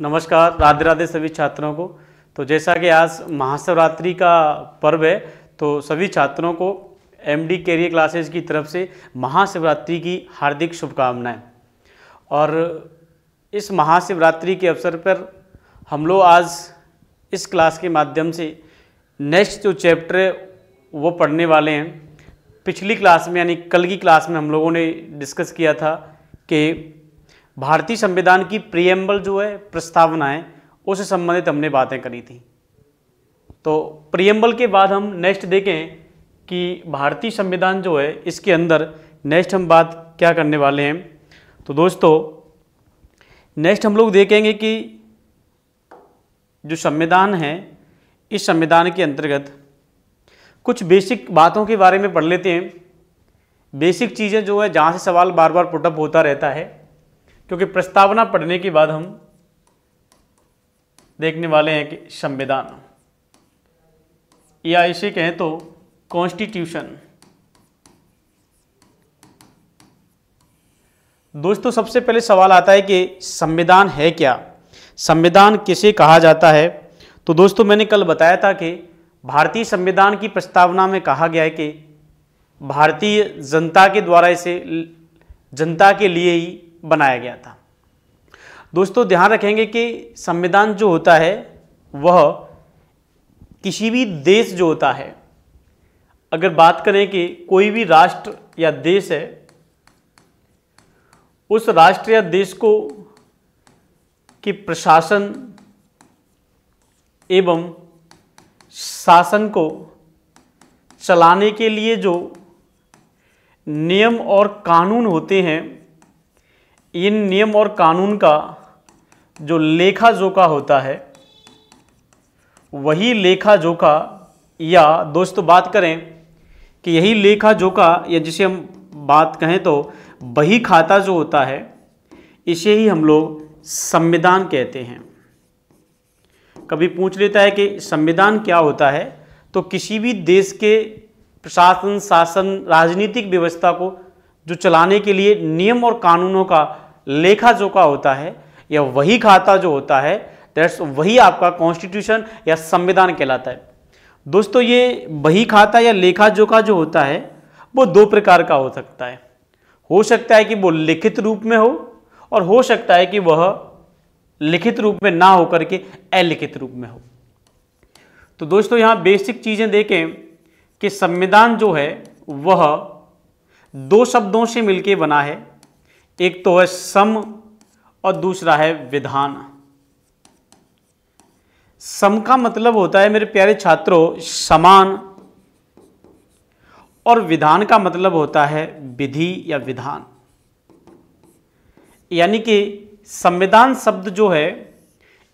नमस्कार राधे राधे सभी छात्रों को तो जैसा कि आज महाशिवरात्रि का पर्व है तो सभी छात्रों को एमडी कैरियर क्लासेस की तरफ से महाशिवरात्रि की हार्दिक शुभकामनाएं और इस महाशिवरात्रि के अवसर पर हम लोग आज इस क्लास के माध्यम से नेक्स्ट जो चैप्टर है वो पढ़ने वाले हैं पिछली क्लास में यानी कल की क्लास में हम लोगों ने डिस्कस किया था कि भारतीय संविधान की प्रियम्बल जो है प्रस्तावना है उससे संबंधित हमने बातें करी थी तो प्रियम्बल के बाद हम नेक्स्ट देखें कि भारतीय संविधान जो है इसके अंदर नेक्स्ट हम बात क्या करने वाले हैं तो दोस्तों नेक्स्ट हम लोग देखेंगे कि जो संविधान है इस संविधान के अंतर्गत कुछ बेसिक बातों के बारे में पढ़ लेते हैं बेसिक चीज़ें जो है जहाँ से सवाल बार बार पुटअप होता रहता है क्योंकि प्रस्तावना पढ़ने के बाद हम देखने वाले हैं कि संविधान या इसे कहें तो कॉन्स्टिट्यूशन दोस्तों सबसे पहले सवाल आता है कि संविधान है क्या संविधान किसे कहा जाता है तो दोस्तों मैंने कल बताया था कि भारतीय संविधान की प्रस्तावना में कहा गया है कि भारतीय जनता के द्वारा इसे जनता के लिए ही बनाया गया था दोस्तों ध्यान रखेंगे कि संविधान जो होता है वह किसी भी देश जो होता है अगर बात करें कि कोई भी राष्ट्र या देश है उस राष्ट्र या देश को कि प्रशासन एवं शासन को चलाने के लिए जो नियम और कानून होते हैं इन नियम और कानून का जो लेखा जोखा होता है वही लेखा जोखा या दोस्तों बात करें कि यही लेखा जोखा या जिसे हम बात कहें तो वही खाता जो होता है इसे ही हम लोग संविधान कहते हैं कभी पूछ लेता है कि संविधान क्या होता है तो किसी भी देश के प्रशासन शासन राजनीतिक व्यवस्था को जो चलाने के लिए नियम और कानूनों का लेखा जोखा होता है या वही खाता जो होता है दैट्स वही आपका कॉन्स्टिट्यूशन या संविधान कहलाता है दोस्तों ये वही खाता या लेखा जोखा जो होता है वो दो प्रकार का हो सकता है हो सकता है कि वो लिखित रूप में हो और हो सकता है कि वह लिखित रूप में ना होकर के अलिखित रूप में हो तो दोस्तों यहां बेसिक चीज़ें देखें कि संविधान जो है वह दो शब्दों से मिलकर बना है एक तो है सम और दूसरा है विधान सम का मतलब होता है मेरे प्यारे छात्रों समान और विधान का मतलब होता है विधि या विधान यानी कि संविधान शब्द जो है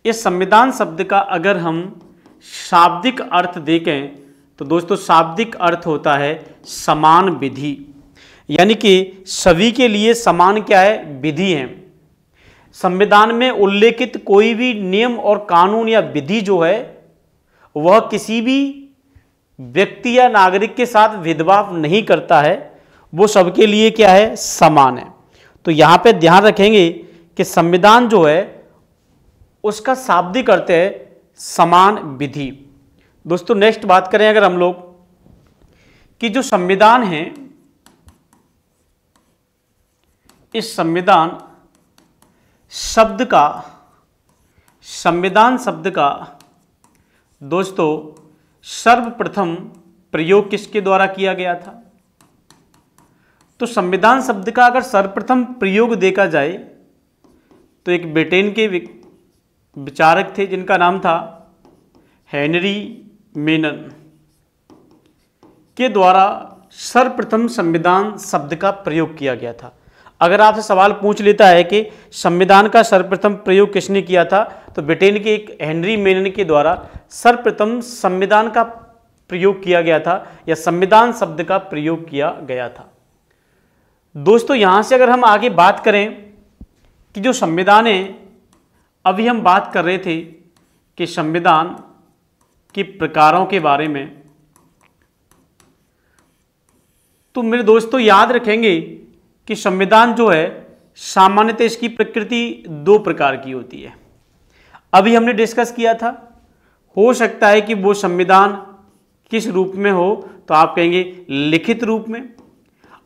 इस संविधान शब्द का अगर हम शाब्दिक अर्थ देखें तो दोस्तों शाब्दिक अर्थ होता है समान विधि यानी कि सभी के लिए समान क्या है विधि है संविधान में उल्लेखित कोई भी नियम और कानून या विधि जो है वह किसी भी व्यक्ति या नागरिक के साथ भेदभाव नहीं करता है वो सबके लिए क्या है समान है तो यहाँ पे ध्यान रखेंगे कि संविधान जो है उसका शाब्दी करते है समान विधि दोस्तों नेक्स्ट बात करें अगर हम लोग कि जो संविधान है इस संविधान शब्द का संविधान शब्द का दोस्तों सर्वप्रथम प्रयोग किसके द्वारा किया गया था तो संविधान शब्द का अगर सर्वप्रथम प्रयोग देखा जाए तो एक ब्रिटेन के विचारक थे जिनका नाम था हेनरी मेनन के द्वारा सर्वप्रथम संविधान शब्द का प्रयोग किया गया था अगर आपसे सवाल पूछ लेता है कि संविधान का सर्वप्रथम प्रयोग किसने किया था तो ब्रिटेन के एक हेनरी मेनन के द्वारा सर्वप्रथम संविधान का प्रयोग किया गया था या संविधान शब्द का प्रयोग किया गया था दोस्तों यहां से अगर हम आगे बात करें कि जो संविधान है अभी हम बात कर रहे थे कि संविधान के प्रकारों के बारे में तो मेरे दोस्तों याद रखेंगे कि संविधान जो है सामान्यतः इसकी प्रकृति दो प्रकार की होती है अभी हमने डिस्कस किया था हो सकता है कि वो संविधान किस रूप में हो तो आप कहेंगे लिखित रूप में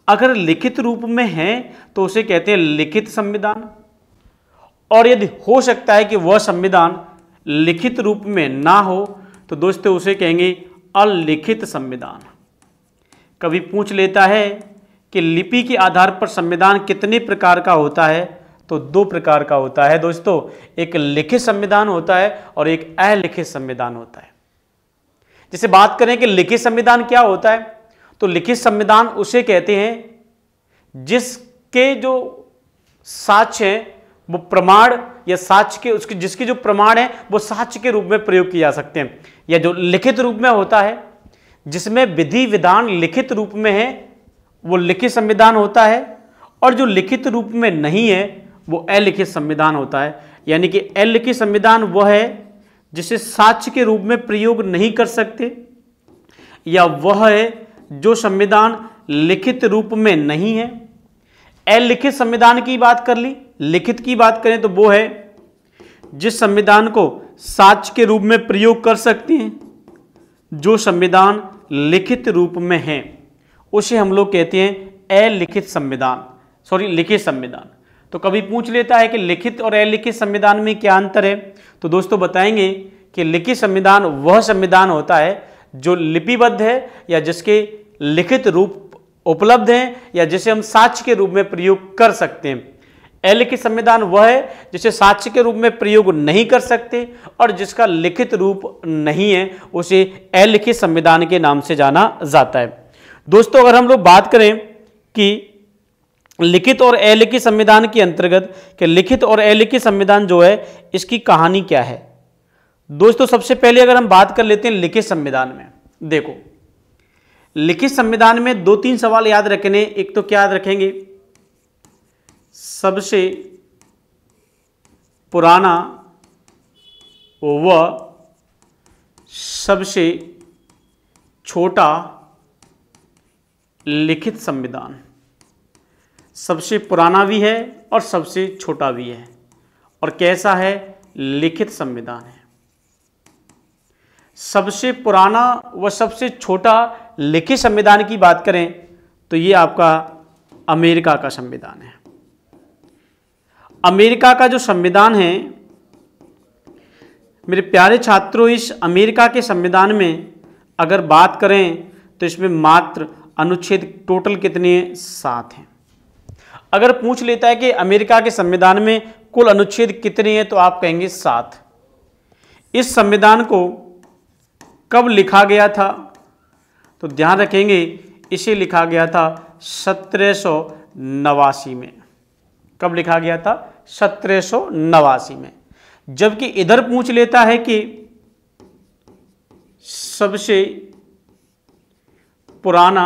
अगर लिखित रूप में है तो उसे कहते हैं लिखित संविधान और यदि हो सकता है कि वह संविधान लिखित रूप में ना हो तो दोस्तों उसे कहेंगे अलिखित संविधान कभी पूछ लेता है कि लिपि के आधार पर संविधान कितने प्रकार का होता है तो दो प्रकार का होता है दोस्तों एक लिखित संविधान होता है और एक अलिखित संविधान होता है जैसे बात करें कि लिखित संविधान क्या होता है तो लिखित संविधान उसे कहते हैं जिसके जो साक्ष्य हैं वो प्रमाण या साक्ष्य के उसके जिसके जो प्रमाण है वो साक्ष्य के रूप में प्रयोग किए जा सकते हैं या जो लिखित रूप में होता है जिसमें विधि विधान लिखित रूप में है वो लिखित संविधान होता है और जो लिखित रूप में नहीं है वो अलिखित संविधान होता है यानी कि अलिखित संविधान वह है जिसे साक्ष्य के रूप में प्रयोग नहीं कर सकते या वह है जो संविधान लिखित रूप में नहीं है अलिखित संविधान की बात कर ली लिखित की बात करें तो वो है जिस संविधान को साक्ष्य के रूप में प्रयोग कर सकते हैं जो संविधान लिखित रूप में है उसे हम लोग कहते हैं अलिखित संविधान सॉरी लिखित संविधान तो कभी पूछ लेता है कि लिखित और अलिखित संविधान में क्या अंतर है तो दोस्तों बताएंगे कि लिखित संविधान वह संविधान होता है जो लिपिबद्ध है या जिसके लिखित रूप उपलब्ध हैं या जिसे हम साक्ष्य के रूप में प्रयोग कर सकते हैं अलिखित संविधान वह है जिसे साक्ष्य के रूप में प्रयोग नहीं कर सकते और जिसका लिखित रूप नहीं है उसे अलिखित संविधान के नाम से जाना जाता है दोस्तों अगर हम लोग बात करें कि लिखित और अलिखित संविधान के अंतर्गत कि लिखित और अलिखित संविधान जो है इसकी कहानी क्या है दोस्तों सबसे पहले अगर हम बात कर लेते हैं लिखित संविधान में देखो लिखित संविधान में दो तीन सवाल याद रखने एक तो क्या याद रखेंगे सबसे पुराना व सबसे छोटा लिखित संविधान सबसे पुराना भी है और सबसे छोटा भी है और कैसा है लिखित संविधान है सबसे पुराना व सबसे छोटा लिखित संविधान की बात करें तो ये आपका अमेरिका का संविधान है अमेरिका का जो संविधान है मेरे प्यारे छात्रों इस अमेरिका के संविधान में अगर बात करें तो इसमें मात्र अनुच्छेद टोटल कितने सात हैं अगर पूछ लेता है कि अमेरिका के संविधान में कुल अनुच्छेद कितने हैं तो आप कहेंगे सात इस संविधान को कब लिखा गया था तो ध्यान रखेंगे इसे लिखा गया था सत्रह में कब लिखा गया था सत्रह में जबकि इधर पूछ लेता है कि सबसे पुराना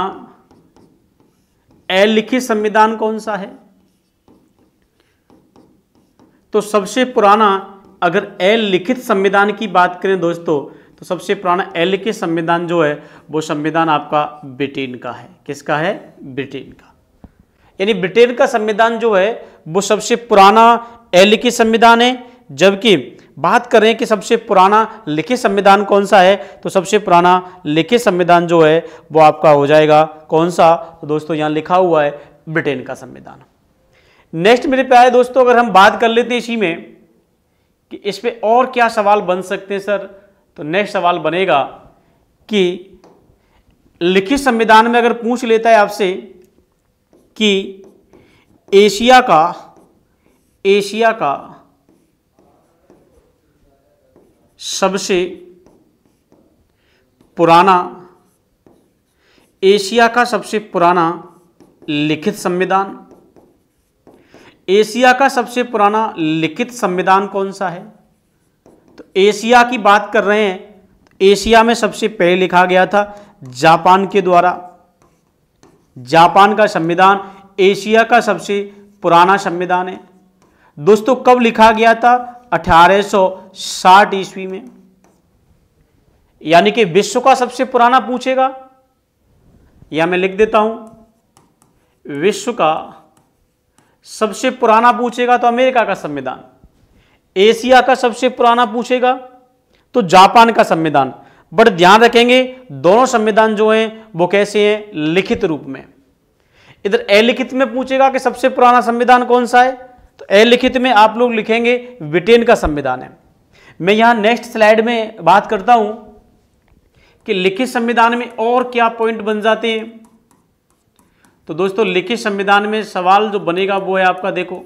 अलिखित संविधान कौन सा है तो सबसे पुराना अगर अलिखित संविधान की बात करें दोस्तों तो सबसे पुराना अलिखित संविधान जो है वो संविधान आपका ब्रिटेन का है किसका है ब्रिटेन का यानी ब्रिटेन का संविधान जो है वो सबसे पुराना अलिखित संविधान है जबकि बात करें कि सबसे पुराना लिखित संविधान कौन सा है तो सबसे पुराना लिखित संविधान जो है वो आपका हो जाएगा कौन सा तो दोस्तों यहाँ लिखा हुआ है ब्रिटेन का संविधान नेक्स्ट मेरे प्यारे दोस्तों अगर हम बात कर लेते हैं इसी में कि इस पर और क्या सवाल बन सकते हैं सर तो नेक्स्ट सवाल बनेगा कि लिखित संविधान में अगर पूछ लेता है आपसे कि एशिया का एशिया का सबसे पुराना एशिया का सबसे पुराना लिखित संविधान एशिया का सबसे पुराना लिखित संविधान कौन सा है तो एशिया की बात कर रहे हैं तो एशिया में सबसे पहले लिखा गया था जापान के द्वारा जापान का संविधान एशिया का सबसे पुराना संविधान है दोस्तों कब लिखा गया था 1860 ईस्वी में यानी कि विश्व का सबसे पुराना पूछेगा या मैं लिख देता हूं विश्व का सबसे पुराना पूछेगा तो अमेरिका का संविधान एशिया का सबसे पुराना पूछेगा तो जापान का संविधान बट ध्यान रखेंगे दोनों संविधान जो हैं वो कैसे हैं लिखित रूप में इधर अलिखित में पूछेगा कि सबसे पुराना संविधान कौन सा है अलिखित लिखित में आप लोग लिखेंगे ब्रिटेन का संविधान है मैं यहां नेक्स्ट स्लाइड में बात करता हूं कि लिखित संविधान में और क्या पॉइंट बन जाते हैं तो दोस्तों लिखित संविधान में सवाल जो बनेगा वो है आपका देखो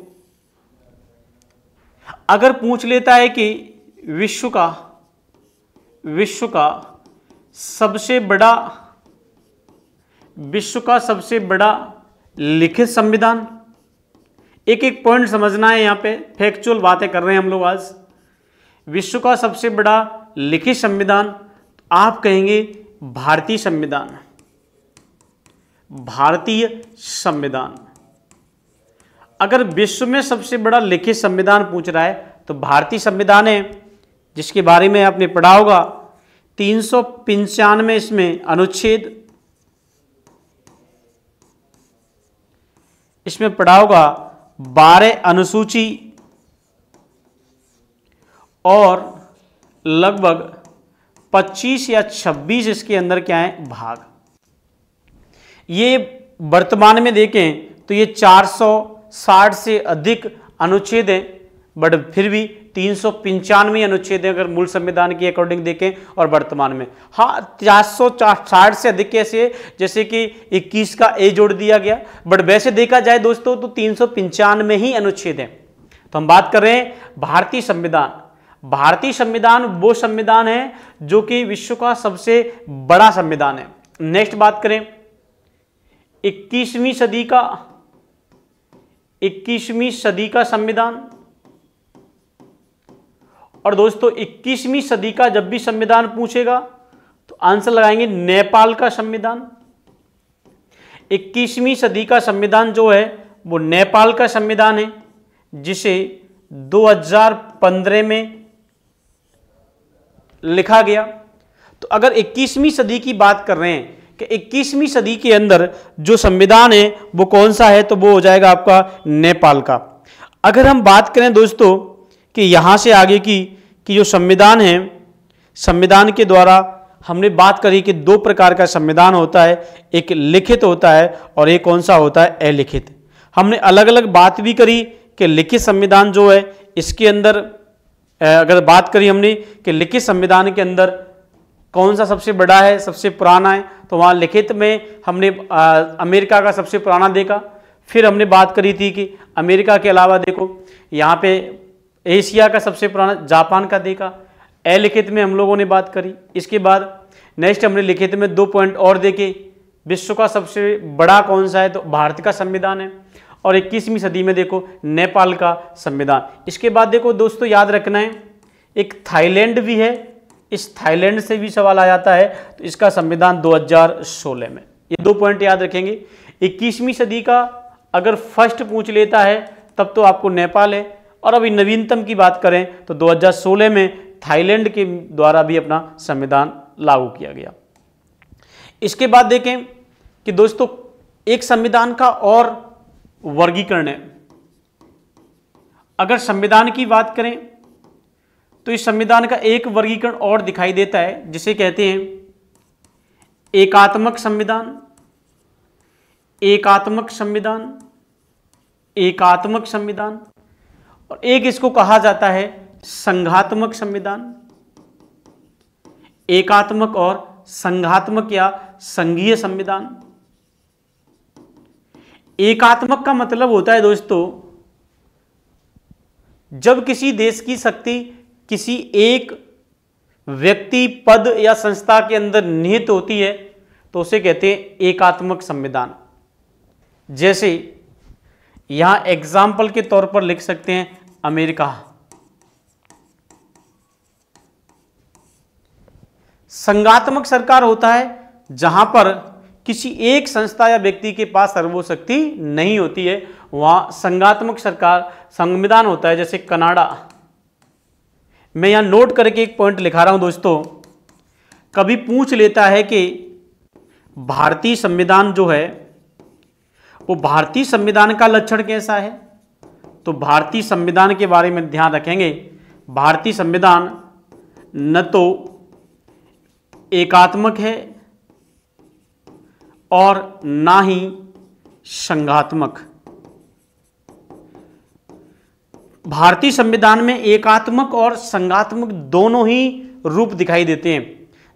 अगर पूछ लेता है कि विश्व का विश्व का सबसे बड़ा विश्व का सबसे बड़ा लिखित संविधान एक एक पॉइंट समझना है यहाँ पे फैक्चुअल बातें कर रहे हैं हम लोग आज विश्व का सबसे बड़ा लिखित संविधान आप कहेंगे भारतीय संविधान भारतीय संविधान अगर विश्व में सबसे बड़ा लिखित संविधान पूछ रहा है तो भारतीय संविधान है जिसके बारे में आपने पढ़ा होगा तीन सौ पंचानवे इसमें अनुच्छेद इसमें पढ़ा होगा बारह अनुसूची और लगभग 25 या 26 इसके अंदर क्या है भाग ये वर्तमान में देखें तो ये 460 से अधिक अनुच्छेद हैं बट फिर भी तीन सौ पंचानवे अनुच्छेद अगर मूल संविधान की अकॉर्डिंग देखें और वर्तमान में हाँ चार सौ साठ से अधिक कैसे जैसे कि इक्कीस का ए जोड़ दिया गया बट वैसे देखा जाए दोस्तों तो तीन सौ पंचानवे ही अनुच्छेद हैं तो हम बात कर रहे हैं भारतीय संविधान भारतीय संविधान वो संविधान है जो कि विश्व का सबसे बड़ा संविधान है नेक्स्ट बात करें 21वीं सदी का 21वीं सदी का संविधान और दोस्तों इक्कीसवीं सदी का जब भी संविधान पूछेगा तो आंसर लगाएंगे नेपाल का संविधान इक्कीसवीं सदी का संविधान जो है वो नेपाल का संविधान है जिसे 2015 में लिखा गया तो अगर 21वीं सदी की बात कर रहे हैं कि 21वीं सदी के अंदर जो संविधान है वो कौन सा है तो वो हो जाएगा आपका नेपाल का अगर हम बात करें दोस्तों कि यहाँ से आगे की कि जो संविधान है संविधान के द्वारा हमने बात करी कि दो प्रकार का संविधान होता है एक लिखित होता है और एक कौन सा होता है अलिखित हमने अलग अलग बात भी करी कि लिखित संविधान जो है इसके अंदर अगर बात करी हमने कि लिखित संविधान के अंदर कौन सा सबसे बड़ा है सबसे पुराना है तो वहाँ लिखित में हमने आ, अमेरिका का सबसे पुराना देखा फिर हमने बात करी थी कि अमेरिका के अलावा देखो यहाँ पे एशिया का सबसे पुराना जापान का देखा अलिखित में हम लोगों ने बात करी इसके बाद नेक्स्ट हमने लिखित में दो पॉइंट और देखे विश्व का सबसे बड़ा कौन सा है तो भारत का संविधान है और 21वीं सदी में देखो नेपाल का संविधान इसके बाद देखो दोस्तों याद रखना है एक थाईलैंड भी है इस थाईलैंड से भी सवाल आ जाता है तो इसका संविधान 2016 में ये दो पॉइंट याद रखेंगे 21वीं सदी का अगर फर्स्ट पूछ लेता है तब तो आपको नेपाल है और अभी नवीनतम की बात करें तो 2016 में थाईलैंड के द्वारा भी अपना संविधान लागू किया गया इसके बाद देखें कि दोस्तों एक संविधान का और वर्गीकरण है अगर संविधान की बात करें तो इस संविधान का एक वर्गीकरण और दिखाई देता है जिसे कहते हैं एकात्मक संविधान एकात्मक संविधान एकात्मक संविधान और एक इसको कहा जाता है संघात्मक संविधान एकात्मक और संघात्मक या संघीय संविधान एकात्मक का मतलब होता है दोस्तों जब किसी देश की शक्ति किसी एक व्यक्ति पद या संस्था के अंदर निहित होती है तो उसे कहते हैं एकात्मक संविधान जैसे यहां एग्जाम्पल के तौर पर लिख सकते हैं अमेरिका संगात्मक सरकार होता है जहां पर किसी एक संस्था या व्यक्ति के पास सर्वोशक्ति नहीं होती है वहां संगात्मक सरकार संविधान होता है जैसे कनाडा मैं यहां नोट करके एक पॉइंट लिखा रहा हूं दोस्तों कभी पूछ लेता है कि भारतीय संविधान जो है वो भारतीय संविधान का लक्षण कैसा है तो भारतीय संविधान के बारे में ध्यान रखेंगे भारतीय संविधान न तो एकात्मक है और ना ही संघात्मक भारतीय संविधान में एकात्मक और संघात्मक दोनों ही रूप दिखाई देते हैं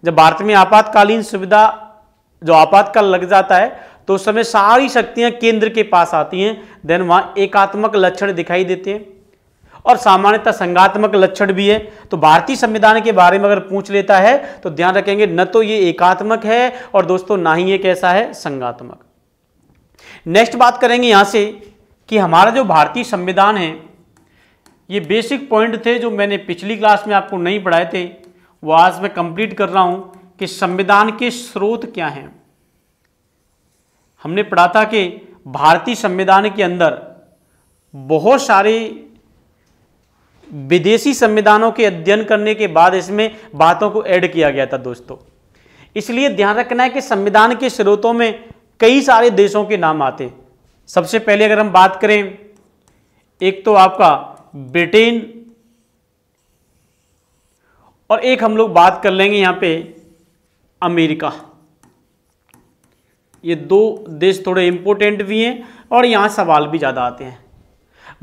जब भारत में आपातकालीन सुविधा जो आपातकाल लग जाता है तो उस समय सारी शक्तियां केंद्र के पास आती हैं देन वहां एकात्मक लक्षण दिखाई देते हैं और सामान्यतः संगात्मक लक्षण भी है तो भारतीय संविधान के बारे में अगर पूछ लेता है तो ध्यान रखेंगे न तो ये एकात्मक है और दोस्तों ना ही ये कैसा है संगात्मक नेक्स्ट बात करेंगे यहां से कि हमारा जो भारतीय संविधान है ये बेसिक पॉइंट थे जो मैंने पिछली क्लास में आपको नहीं पढ़ाए थे वो आज मैं कंप्लीट कर रहा हूं कि संविधान के स्रोत क्या हैं हमने पढ़ा था कि भारतीय संविधान के अंदर बहुत सारे विदेशी संविधानों के अध्ययन करने के बाद इसमें बातों को ऐड किया गया था दोस्तों इसलिए ध्यान रखना है कि संविधान के स्रोतों में कई सारे देशों के नाम आते हैं सबसे पहले अगर हम बात करें एक तो आपका ब्रिटेन और एक हम लोग बात कर लेंगे यहाँ पे अमेरिका ये दो देश थोड़े इम्पोर्टेंट भी हैं और यहाँ सवाल भी ज़्यादा आते हैं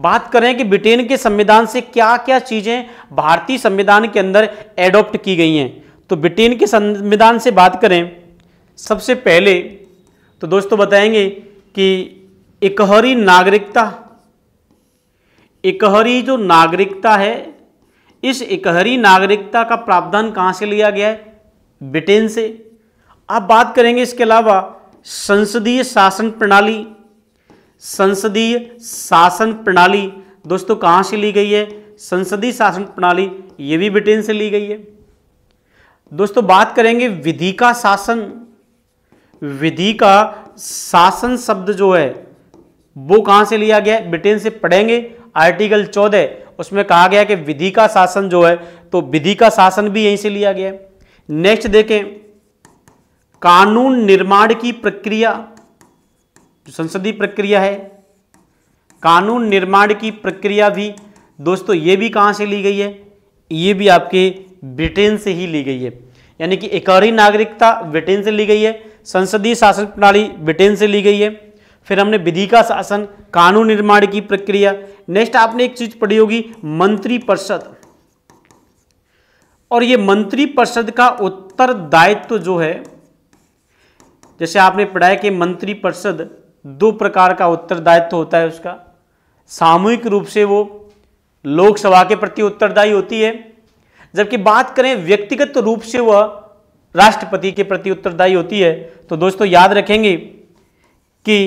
बात करें कि ब्रिटेन के संविधान से क्या क्या चीज़ें भारतीय संविधान के अंदर एडॉप्ट की गई हैं तो ब्रिटेन के संविधान से बात करें सबसे पहले तो दोस्तों बताएंगे कि इकहरी नागरिकता इकहरी जो नागरिकता है इस इकहरी नागरिकता का प्रावधान कहाँ से लिया गया है ब्रिटेन से आप बात करेंगे इसके अलावा संसदीय शासन प्रणाली संसदीय शासन प्रणाली दोस्तों कहाँ से ली गई है संसदीय शासन प्रणाली ये भी ब्रिटेन से ली गई है दोस्तों बात करेंगे विधि का शासन विधि का शासन शब्द जो है वो कहाँ से लिया गया है ब्रिटेन से पढ़ेंगे आर्टिकल चौदह उसमें कहा गया कि विधि का शासन जो है तो विधि का शासन भी यहीं से लिया गया है नेक्स्ट देखें कानून निर्माण की प्रक्रिया जो संसदीय प्रक्रिया है कानून निर्माण की प्रक्रिया भी दोस्तों ये भी कहाँ से ली गई है ये भी आपके ब्रिटेन से ही ली गई है यानी कि एकहरी नागरिकता ब्रिटेन से ली गई है संसदीय शासन प्रणाली ब्रिटेन से ली गई है फिर हमने विधि का शासन कानून निर्माण की प्रक्रिया नेक्स्ट आपने एक चीज पढ़ी होगी मंत्री परिषद और ये मंत्री परिषद का उत्तरदायित्व तो जो है जैसे आपने पढ़ाया कि मंत्री परिषद दो प्रकार का उत्तरदायित्व होता है उसका सामूहिक रूप से वो लोकसभा के प्रति उत्तरदायी होती है जबकि बात करें व्यक्तिगत रूप से वह राष्ट्रपति के प्रति उत्तरदायी होती है तो दोस्तों याद रखेंगे कि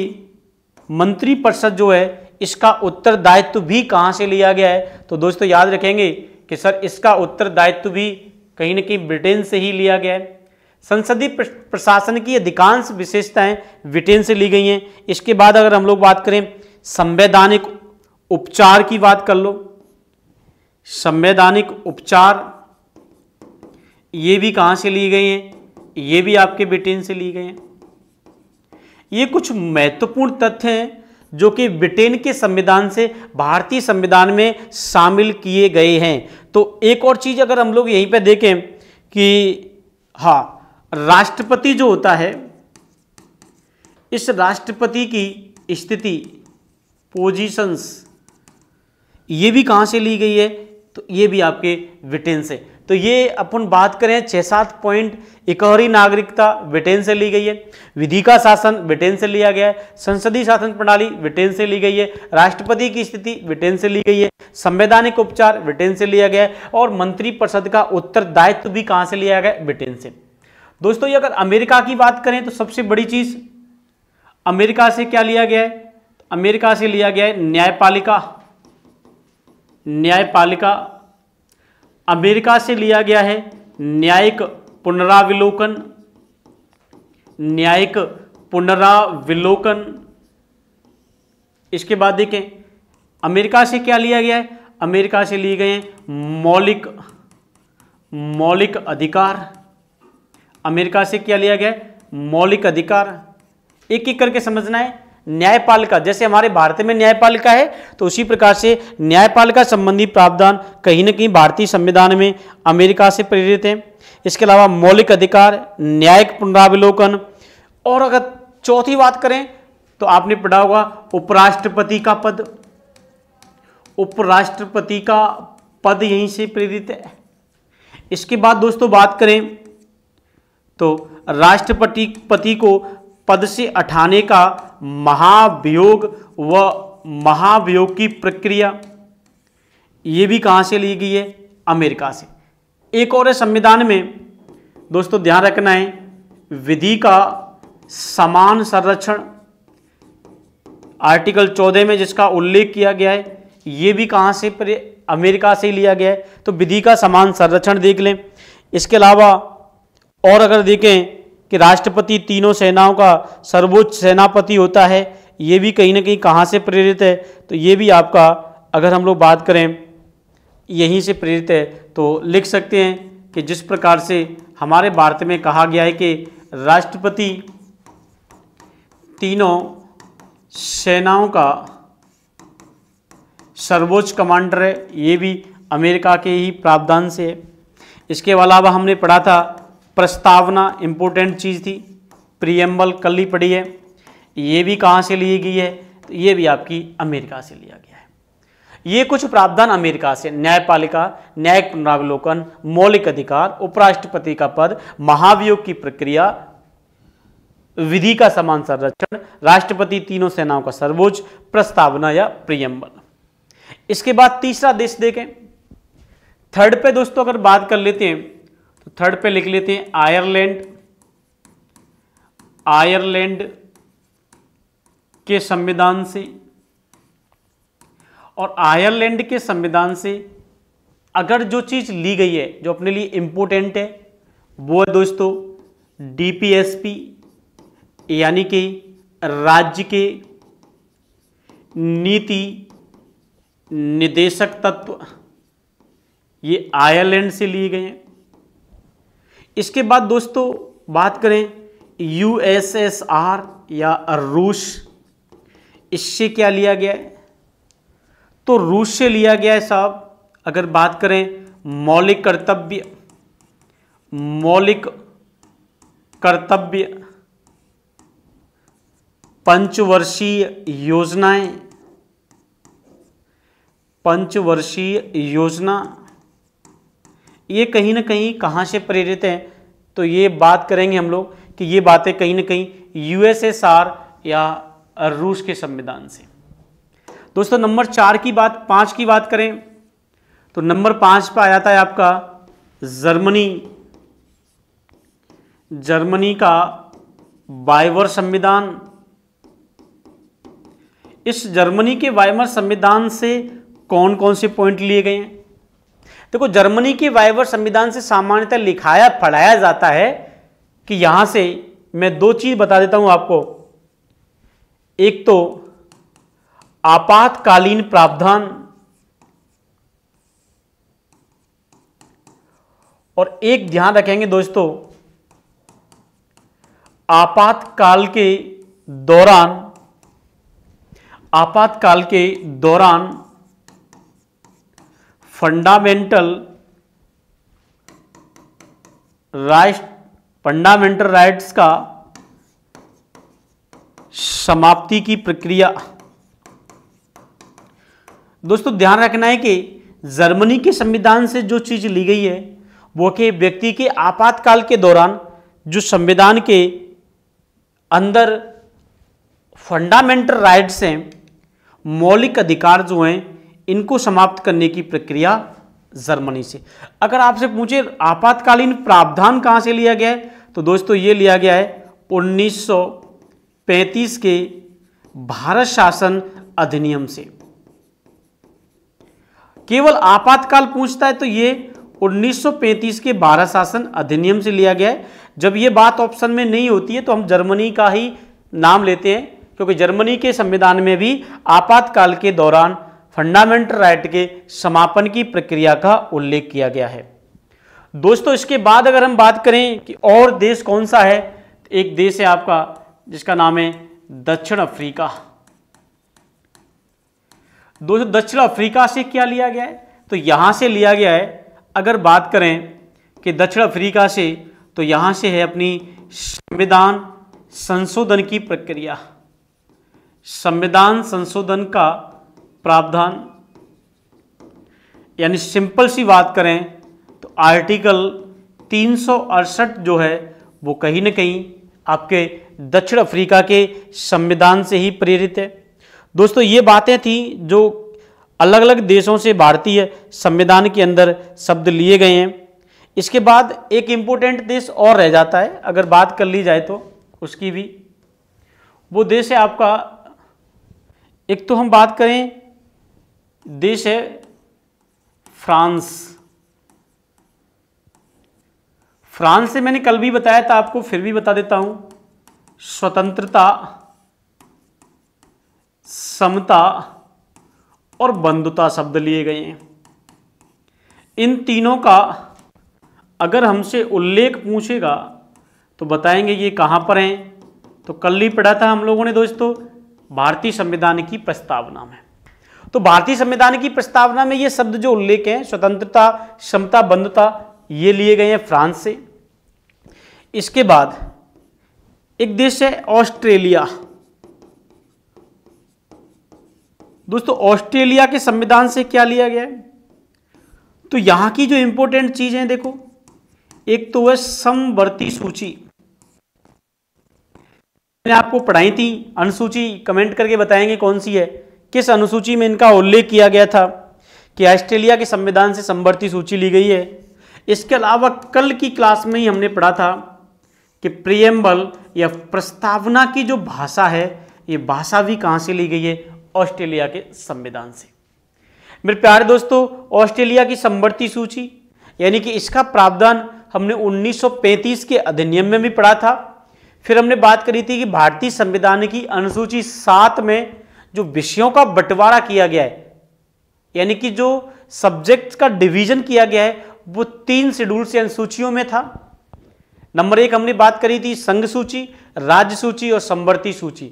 मंत्रिपरिषद जो है इसका उत्तरदायित्व भी कहाँ से लिया गया है तो दोस्तों याद रखेंगे कि सर इसका उत्तरदायित्व भी कहीं ना कहीं ब्रिटेन से ही लिया गया है संसदीय प्रशासन की अधिकांश विशेषताएं ब्रिटेन से ली गई हैं इसके बाद अगर हम लोग बात करें संवैधानिक उपचार की बात कर लो संवैधानिक उपचार ये भी कहां से लिए गई हैं ये भी आपके ब्रिटेन से ली गए हैं ये कुछ महत्वपूर्ण तथ्य हैं जो कि ब्रिटेन के संविधान से भारतीय संविधान में शामिल किए गए हैं तो एक और चीज़ अगर हम लोग यहीं पर देखें कि हाँ राष्ट्रपति जो होता है इस राष्ट्रपति की स्थिति पोजीशंस ये भी कहां से ली गई है तो ये भी आपके ब्रिटेन से तो ये अपन बात करें छह सात पॉइंट इकहरी नागरिकता ब्रिटेन से ली गई है विधि का शासन ब्रिटेन से लिया गया है संसदीय शासन प्रणाली ब्रिटेन से ली गई है राष्ट्रपति की स्थिति ब्रिटेन से ली गई है संवैधानिक उपचार ब्रिटेन से लिया गया है और मंत्रिपरिषद का उत्तरदायित्व भी कहां से लिया गया ब्रिटेन से दोस्तों ये अगर अमेरिका की बात करें तो सबसे बड़ी चीज़ अमेरिका से क्या लिया गया है अमेरिका से लिया गया है न्यायपालिका न्यायपालिका अमेरिका से लिया गया है न्यायिक पुनरावलोकन न्यायिक पुनरावलोकन इसके बाद देखें अमेरिका से क्या लिया गया है अमेरिका से लिए गए मौलिक मौलिक अधिकार अमेरिका से क्या लिया गया मौलिक अधिकार एक एक करके समझना है न्यायपालिका जैसे हमारे भारत में न्यायपालिका है तो उसी प्रकार से न्यायपालिका संबंधी प्रावधान कहीं ना कहीं भारतीय संविधान में अमेरिका से प्रेरित हैं इसके अलावा मौलिक अधिकार न्यायिक पुनरावलोकन और अगर चौथी बात करें तो आपने पढ़ा होगा उपराष्ट्रपति का पद उपराष्ट्रपति का पद यहीं से प्रेरित है इसके बाद दोस्तों बात करें तो राष्ट्रपति पति को पद से हटाने का महाभियोग व महाभियोग की प्रक्रिया ये भी कहाँ से ली गई है अमेरिका से एक और संविधान में दोस्तों ध्यान रखना है विधि का समान संरक्षण आर्टिकल चौदह में जिसका उल्लेख किया गया है ये भी कहाँ से अमेरिका से लिया गया है तो विधि का समान संरक्षण देख लें इसके अलावा और अगर देखें कि राष्ट्रपति तीनों सेनाओं का सर्वोच्च सेनापति होता है ये भी कहीं ना कहीं कहाँ से प्रेरित है तो ये भी आपका अगर हम लोग बात करें यहीं से प्रेरित है तो लिख सकते हैं कि जिस प्रकार से हमारे भारत में कहा गया है कि राष्ट्रपति तीनों सेनाओं का सर्वोच्च कमांडर है ये भी अमेरिका के ही प्रावधान से है इसके अलावा हमने पढ़ा था प्रस्तावना इम्पोर्टेंट चीज़ थी प्रियम्बल कल ही पड़ी है ये भी कहाँ से ली गई है तो ये भी आपकी अमेरिका से लिया गया है ये कुछ प्रावधान अमेरिका से न्यायपालिका न्यायिक पुनरावलोकन मौलिक अधिकार उपराष्ट्रपति का पद महाभियोग की प्रक्रिया विधि का समान संरक्षण राष्ट्रपति तीनों सेनाओं का सर्वोच्च प्रस्तावना या प्रियम्बल इसके बाद तीसरा देश देखें थर्ड पे दोस्तों अगर बात कर लेते हैं थर्ड पे लिख लेते हैं आयरलैंड आयरलैंड के संविधान से और आयरलैंड के संविधान से अगर जो चीज़ ली गई है जो अपने लिए इम्पोर्टेंट है वो है दोस्तों डीपीएसपी यानी कि राज्य के नीति निदेशक तत्व ये आयरलैंड से लिए गए हैं इसके बाद दोस्तों बात करें यूएसएसआर या रूस इससे क्या लिया गया है तो रूस से लिया गया है साहब अगर बात करें मौलिक कर्तव्य मौलिक कर्तव्य पंचवर्षीय योजनाएं पंचवर्षीय योजना ये कहीं ना कहीं कहां से प्रेरित हैं तो ये बात करेंगे हम लोग कि ये बातें कहीं ना कहीं यूएसएसआर या रूस के संविधान से दोस्तों नंबर चार की बात पांच की बात करें तो नंबर पांच पर आ जाता है आपका जर्मनी जर्मनी का बाइवर संविधान इस जर्मनी के वायमर संविधान से कौन कौन से पॉइंट लिए गए हैं देखो जर्मनी के वाइवर संविधान से सामान्यतः लिखाया पढ़ाया जाता है कि यहां से मैं दो चीज बता देता हूं आपको एक तो आपातकालीन प्रावधान और एक ध्यान रखेंगे दोस्तों आपातकाल के दौरान आपातकाल के दौरान फंडामेंटल राइट फंडामेंटल राइट्स का समाप्ति की प्रक्रिया दोस्तों ध्यान रखना है कि जर्मनी के संविधान से जो चीज ली गई है वो कि व्यक्ति के आपातकाल के दौरान जो संविधान के अंदर फंडामेंटल राइट्स हैं मौलिक अधिकार जो हैं इनको समाप्त करने की प्रक्रिया जर्मनी से अगर आपसे पूछे आपातकालीन प्रावधान कहां से लिया गया है तो दोस्तों ये लिया गया है 1935 के भारत शासन अधिनियम से केवल आपातकाल पूछता है तो ये 1935 के भारत शासन अधिनियम से लिया गया है जब ये बात ऑप्शन में नहीं होती है तो हम जर्मनी का ही नाम लेते हैं क्योंकि जर्मनी के संविधान में भी आपातकाल के दौरान फंडामेंटल राइट के समापन की प्रक्रिया का उल्लेख किया गया है दोस्तों इसके बाद अगर हम बात करें कि और देश कौन सा है तो एक देश है आपका जिसका नाम है दक्षिण अफ्रीका दोस्तों दक्षिण अफ्रीका से क्या लिया गया है तो यहां से लिया गया है अगर बात करें कि दक्षिण अफ्रीका से तो यहां से है अपनी संविधान संशोधन की प्रक्रिया संविधान संशोधन का प्रावधान यानी सिंपल सी बात करें तो आर्टिकल तीन जो है वो कहीं ना कहीं आपके दक्षिण अफ्रीका के संविधान से ही प्रेरित है दोस्तों ये बातें थी जो अलग अलग देशों से भारतीय संविधान के अंदर शब्द लिए गए हैं इसके बाद एक इम्पोर्टेंट देश और रह जाता है अगर बात कर ली जाए तो उसकी भी वो देश है आपका एक तो हम बात करें देश है फ्रांस फ्रांस से मैंने कल भी बताया था आपको फिर भी बता देता हूं स्वतंत्रता समता और बंधुता शब्द लिए गए हैं इन तीनों का अगर हमसे उल्लेख पूछेगा तो बताएंगे ये कहां पर हैं तो कल ही पढ़ा था हम लोगों ने दोस्तों भारतीय संविधान की प्रस्तावना में तो भारतीय संविधान की प्रस्तावना में ये शब्द जो उल्लेख हैं स्वतंत्रता क्षमता बंधता ये लिए गए हैं फ्रांस से इसके बाद एक देश है ऑस्ट्रेलिया दोस्तों ऑस्ट्रेलिया के संविधान से क्या लिया गया है तो यहां की जो इंपॉर्टेंट चीज है देखो एक तो है समवर्ती सूची मैंने आपको पढ़ाई थी अनुसूची कमेंट करके बताएंगे कौन सी है किस अनुसूची में इनका उल्लेख किया गया था कि ऑस्ट्रेलिया के संविधान से संवर्ती सूची ली गई है इसके अलावा कल की क्लास में ही हमने पढ़ा था कि प्रियम्बल या प्रस्तावना की जो भाषा है ये भाषा भी कहाँ से ली गई है ऑस्ट्रेलिया के संविधान से मेरे प्यारे दोस्तों ऑस्ट्रेलिया की संवर्ती सूची यानी कि इसका प्रावधान हमने 1935 के अधिनियम में भी पढ़ा था फिर हमने बात करी थी कि भारतीय संविधान की अनुसूची सात में जो विषयों का बंटवारा किया गया है यानी कि जो सब्जेक्ट का डिवीजन किया गया है वो तीन शेड्यूल्स यानी सूचियों में था नंबर एक हमने बात करी थी संघ सूची राज्य सूची और संवर्ती सूची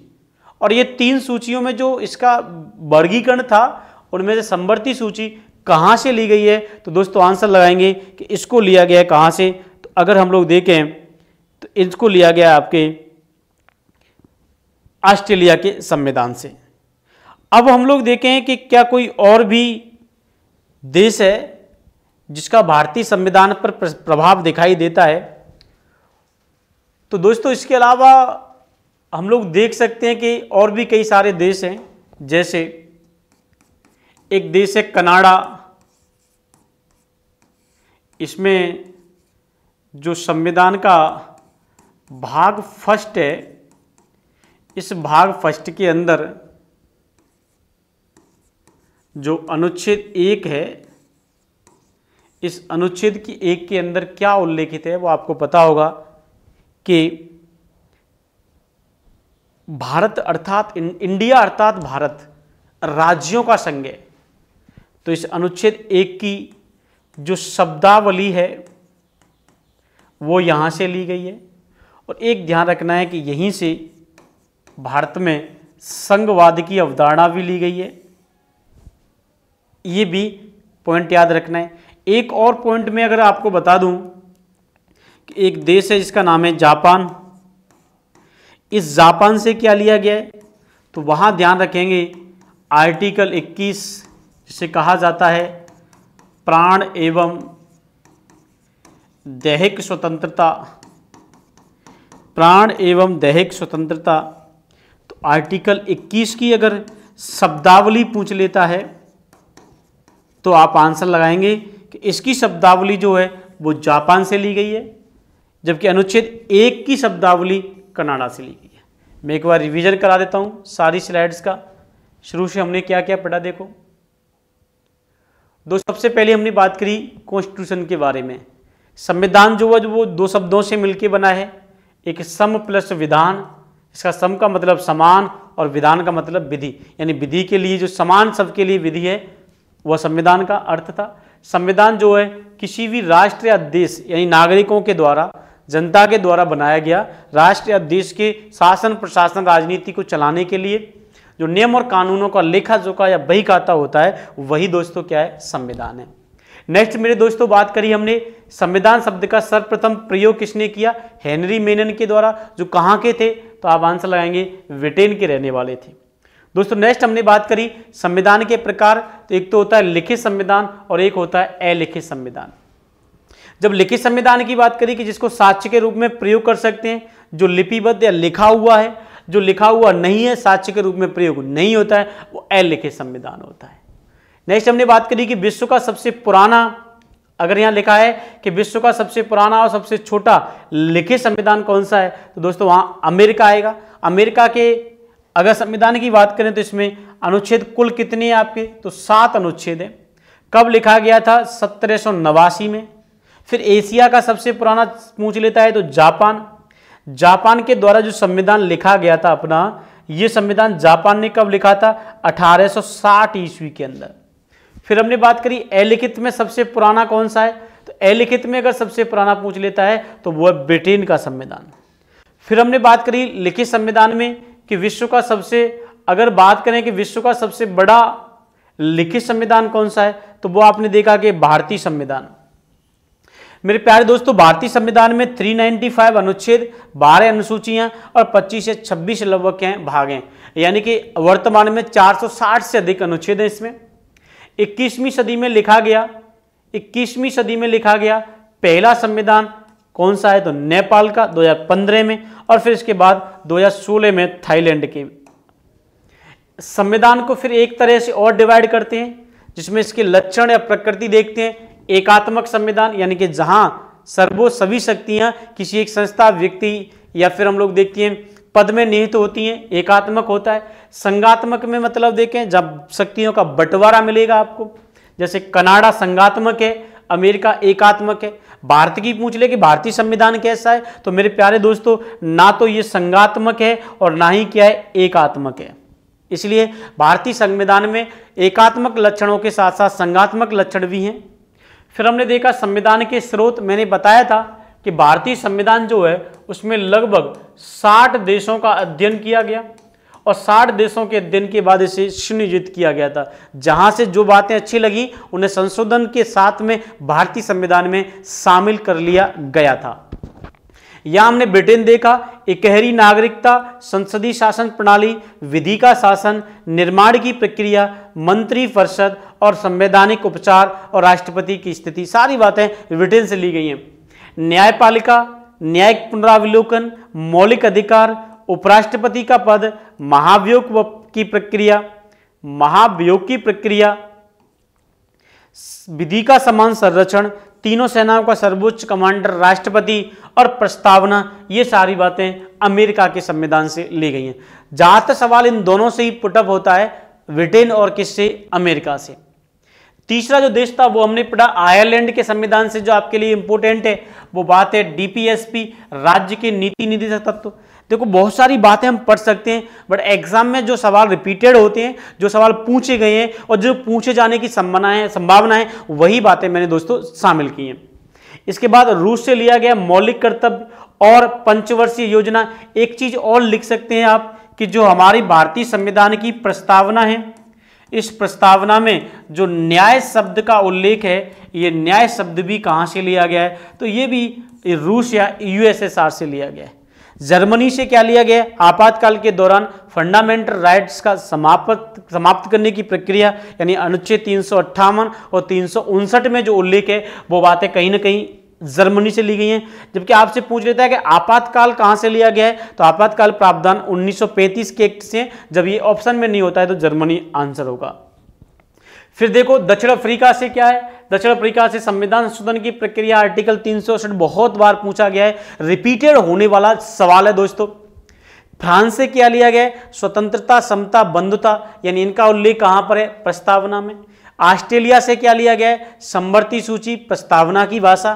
और ये तीन सूचियों में जो इसका वर्गीकरण था उनमें से संवर्ती सूची कहाँ से ली गई है तो दोस्तों आंसर लगाएंगे कि इसको लिया गया है कहाँ से तो अगर हम लोग देखें तो इसको लिया गया आपके ऑस्ट्रेलिया के संविधान से अब हम लोग देखें कि क्या कोई और भी देश है जिसका भारतीय संविधान पर प्रभाव दिखाई देता है तो दोस्तों इसके अलावा हम लोग देख सकते हैं कि और भी कई सारे देश हैं जैसे एक देश है कनाडा इसमें जो संविधान का भाग फर्स्ट है इस भाग फर्स्ट के अंदर जो अनुच्छेद एक है इस अनुच्छेद की एक के अंदर क्या उल्लेखित है वो आपको पता होगा कि भारत अर्थात इंडिया अर्थात भारत राज्यों का संघ है तो इस अनुच्छेद एक की जो शब्दावली है वो यहाँ से ली गई है और एक ध्यान रखना है कि यहीं से भारत में संघवाद की अवधारणा भी ली गई है ये भी पॉइंट याद रखना है एक और पॉइंट में अगर आपको बता दूं कि एक देश है जिसका नाम है जापान इस जापान से क्या लिया गया है तो वहां ध्यान रखेंगे आर्टिकल 21 जिसे कहा जाता है प्राण एवं दैहिक स्वतंत्रता प्राण एवं दैहिक स्वतंत्रता तो आर्टिकल 21 की अगर शब्दावली पूछ लेता है तो आप आंसर लगाएंगे कि इसकी शब्दावली जो है वो जापान से ली गई है जबकि अनुच्छेद एक की शब्दावली कनाडा से ली गई है मैं एक बार रिवीजन करा देता हूँ सारी स्लाइड्स का शुरू से हमने क्या क्या पढ़ा देखो दो सबसे पहले हमने बात करी कॉन्स्टिट्यूशन के बारे में संविधान जो है वो दो शब्दों से मिलकर बना है एक सम प्लस विधान इसका सम का मतलब समान और विधान का मतलब विधि यानी विधि के लिए जो समान सबके लिए विधि है वह संविधान का अर्थ था संविधान जो है किसी भी राष्ट्र या देश यानी नागरिकों के द्वारा जनता के द्वारा बनाया गया राष्ट्र या देश के शासन प्रशासन राजनीति को चलाने के लिए जो नियम और कानूनों का लेखा जोखा या बही खाता होता है वही दोस्तों क्या है संविधान है नेक्स्ट मेरे दोस्तों बात करी हमने संविधान शब्द का सर्वप्रथम प्रयोग किसने किया हेनरी मेनन के द्वारा जो कहाँ के थे तो आप आंसर लगाएंगे ब्रिटेन के रहने वाले थे दोस्तों नेक्स्ट हमने बात करी संविधान के प्रकार तो एक तो होता है लिखित संविधान और एक होता है अलिखित संविधान जब लिखित संविधान की बात करी कि जिसको साक्ष्य के रूप में प्रयोग कर सकते हैं जो लिपिबद्ध या लिखा हुआ है जो लिखा हुआ नहीं है साक्ष्य के रूप में प्रयोग नहीं होता है वो अलिखित संविधान होता है नेक्स्ट हमने बात करी कि विश्व का सबसे पुराना अगर यहां लिखा है कि विश्व का सबसे पुराना और सबसे छोटा लिखित संविधान कौन सा है तो दोस्तों वहां अमेरिका आएगा अमेरिका के अगर संविधान की बात करें तो इसमें अनुच्छेद कुल कितने हैं आपके तो सात अनुच्छेद हैं कब लिखा गया था सत्रह में फिर एशिया का सबसे पुराना पूछ लेता है तो जापान जापान के द्वारा जो संविधान लिखा गया था अपना ये संविधान जापान ने कब लिखा था 1860 ईस्वी के अंदर फिर हमने बात करी अलिखित में सबसे पुराना कौन सा है तो अलिखित में अगर सबसे पुराना पूछ लेता है तो वो है ब्रिटेन का संविधान फिर हमने बात करी लिखित संविधान में कि विश्व का सबसे अगर बात करें कि विश्व का सबसे बड़ा लिखित संविधान कौन सा है तो वो आपने देखा कि भारतीय संविधान मेरे प्यारे दोस्तों भारतीय संविधान में 395 अनुच्छेद 12 अनुसूचियां और 25 से 26 लगभग हैं भाग हैं यानी कि वर्तमान में 460 से अधिक अनुच्छेद हैं इसमें 21वीं सदी में लिखा गया 21वीं सदी में लिखा गया पहला संविधान कौन सा है तो नेपाल का 2015 में और फिर इसके बाद 2016 में थाईलैंड के संविधान को फिर एक तरह से और डिवाइड करते हैं जिसमें इसके लक्षण या प्रकृति देखते हैं एकात्मक संविधान यानी कि जहां सर्वो सभी शक्तियां किसी एक संस्था व्यक्ति या फिर हम लोग देखते हैं पद में निहित तो होती हैं एकात्मक होता है संगात्मक में मतलब देखें जब शक्तियों का बंटवारा मिलेगा आपको जैसे कनाडा संगात्मक है अमेरिका एकात्मक है भारत की पूछ ले कि भारतीय संविधान कैसा है तो मेरे प्यारे दोस्तों ना तो ये संगात्मक है और ना ही क्या है एकात्मक है इसलिए भारतीय संविधान में एकात्मक लक्षणों के साथ साथ संगात्मक लक्षण भी हैं फिर हमने देखा संविधान के स्रोत मैंने बताया था कि भारतीय संविधान जो है उसमें लगभग 60 देशों का अध्ययन किया गया और 60 देशों के अध्ययन के बाद इसे सुनियोजित किया गया था जहां से जो बातें अच्छी लगी उन्हें संशोधन के साथ में भारतीय संविधान में शामिल कर लिया गया था या हमने ब्रिटेन देखा इकहरी नागरिकता संसदीय शासन प्रणाली विधि का शासन निर्माण की प्रक्रिया मंत्री परिषद और संवैधानिक उपचार और राष्ट्रपति की स्थिति सारी बातें ब्रिटेन से ली गई हैं न्यायपालिका न्यायिक पुनरावलोकन मौलिक अधिकार उपराष्ट्रपति का पद महाभियोग की प्रक्रिया महाभियोग की प्रक्रिया विधि का समान संरक्षण तीनों सेनाओं का सर्वोच्च कमांडर राष्ट्रपति और प्रस्तावना ये सारी बातें अमेरिका के संविधान से ली गई हैं ज़्यादातर सवाल इन दोनों से ही पुटअप होता है ब्रिटेन और किससे अमेरिका से तीसरा जो देश था वो हमने पढ़ा आयरलैंड के संविधान से जो आपके लिए इंपोर्टेंट है वो बात है डीपीएसपी राज्य के नीति निधि तत्व देखो बहुत सारी बातें हम पढ़ सकते हैं बट एग्जाम में जो सवाल रिपीटेड होते हैं जो सवाल पूछे गए हैं और जो पूछे जाने की संभावना है संभावना है वही बातें मैंने दोस्तों शामिल की हैं इसके बाद रूस से लिया गया मौलिक कर्तव्य और पंचवर्षीय योजना एक चीज और लिख सकते हैं आप कि जो हमारी भारतीय संविधान की प्रस्तावना है इस प्रस्तावना में जो न्याय शब्द का उल्लेख है ये न्याय शब्द भी कहाँ से लिया गया है तो ये भी रूस या यूएसएसआर से लिया गया है जर्मनी से क्या लिया गया आपातकाल के दौरान फंडामेंटल राइट्स का समाप्त समाप्त करने की प्रक्रिया यानी अनुच्छेद तीन और तीन में जो उल्लेख है वो बातें कहीं ना कहीं जर्मनी से ली गई हैं जबकि आपसे पूछ लेता है कि आपातकाल कहां से लिया गया है तो आपातकाल प्रावधान 1935 के एक्ट से जब ये ऑप्शन में नहीं होता है तो जर्मनी आंसर होगा फिर देखो दक्षिण अफ्रीका से क्या है दक्षिण अफ्रीका से संविधान संशोधन की प्रक्रिया आर्टिकल तीन बहुत बार पूछा गया है रिपीटेड होने वाला सवाल है दोस्तों फ्रांस से क्या लिया गया स्वतंत्रता समता बंधुता यानी इनका उल्लेख कहां पर है प्रस्तावना में ऑस्ट्रेलिया से क्या लिया गया संवर्ती सूची प्रस्तावना की भाषा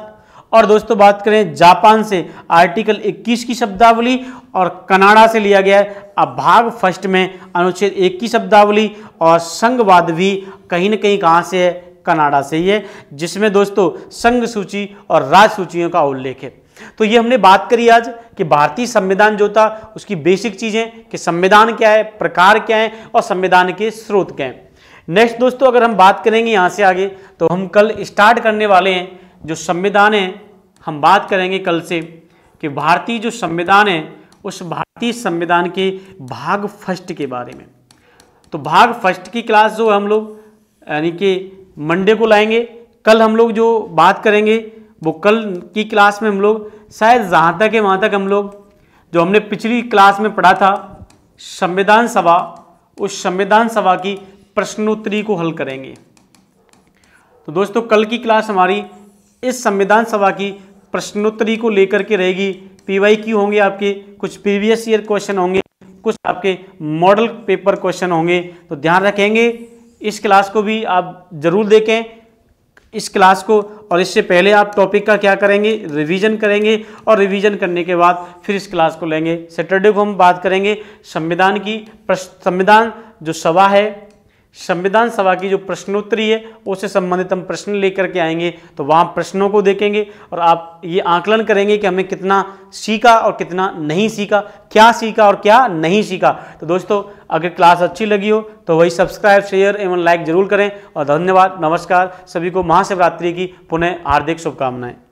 और दोस्तों बात करें जापान से आर्टिकल 21 की शब्दावली और कनाडा से लिया गया है अब भाग फर्स्ट में अनुच्छेद 1 की शब्दावली और संघवाद भी कहीं ना कहीं कहाँ से है कनाडा से ही है जिसमें दोस्तों संघ सूची और राज सूचियों का उल्लेख है तो ये हमने बात करी आज कि भारतीय संविधान जो था उसकी बेसिक चीज़ें कि संविधान क्या है प्रकार क्या है और संविधान के स्रोत क्या हैं नेक्स्ट दोस्तों अगर हम बात करेंगे यहाँ से आगे तो हम कल स्टार्ट करने वाले हैं जो संविधान है हम बात करेंगे कल से कि भारतीय जो संविधान है उस भारतीय संविधान के भाग फर्स्ट के बारे में तो भाग फर्स्ट की क्लास जो हम लोग यानी कि मंडे को लाएंगे कल हम लोग जो बात करेंगे वो कल की क्लास में हम लोग शायद जहाँ तक है वहाँ तक हम लोग जो हमने पिछली क्लास में पढ़ा था संविधान सभा उस संविधान सभा की प्रश्नोत्तरी को हल करेंगे तो दोस्तों कल की क्लास हमारी इस संविधान सभा की प्रश्नोत्तरी को लेकर के रहेगी वाई क्यू होंगे आपके कुछ प्रीवियस ईयर क्वेश्चन होंगे कुछ आपके मॉडल पेपर क्वेश्चन होंगे तो ध्यान रखेंगे इस क्लास को भी आप ज़रूर देखें इस क्लास को और इससे पहले आप टॉपिक का क्या करेंगे रिवीजन करेंगे और रिवीजन करने के बाद फिर इस क्लास को लेंगे सैटरडे को हम बात करेंगे संविधान की संविधान जो सभा है संविधान सभा की जो प्रश्नोत्तरी है उससे संबंधित हम प्रश्न लेकर के आएंगे तो वहाँ प्रश्नों को देखेंगे और आप ये आंकलन करेंगे कि हमने कितना सीखा और कितना नहीं सीखा क्या सीखा और क्या नहीं सीखा तो दोस्तों अगर क्लास अच्छी लगी हो तो वही सब्सक्राइब शेयर एवं लाइक जरूर करें और धन्यवाद नमस्कार सभी को महाशिवरात्रि की पुनः हार्दिक शुभकामनाएं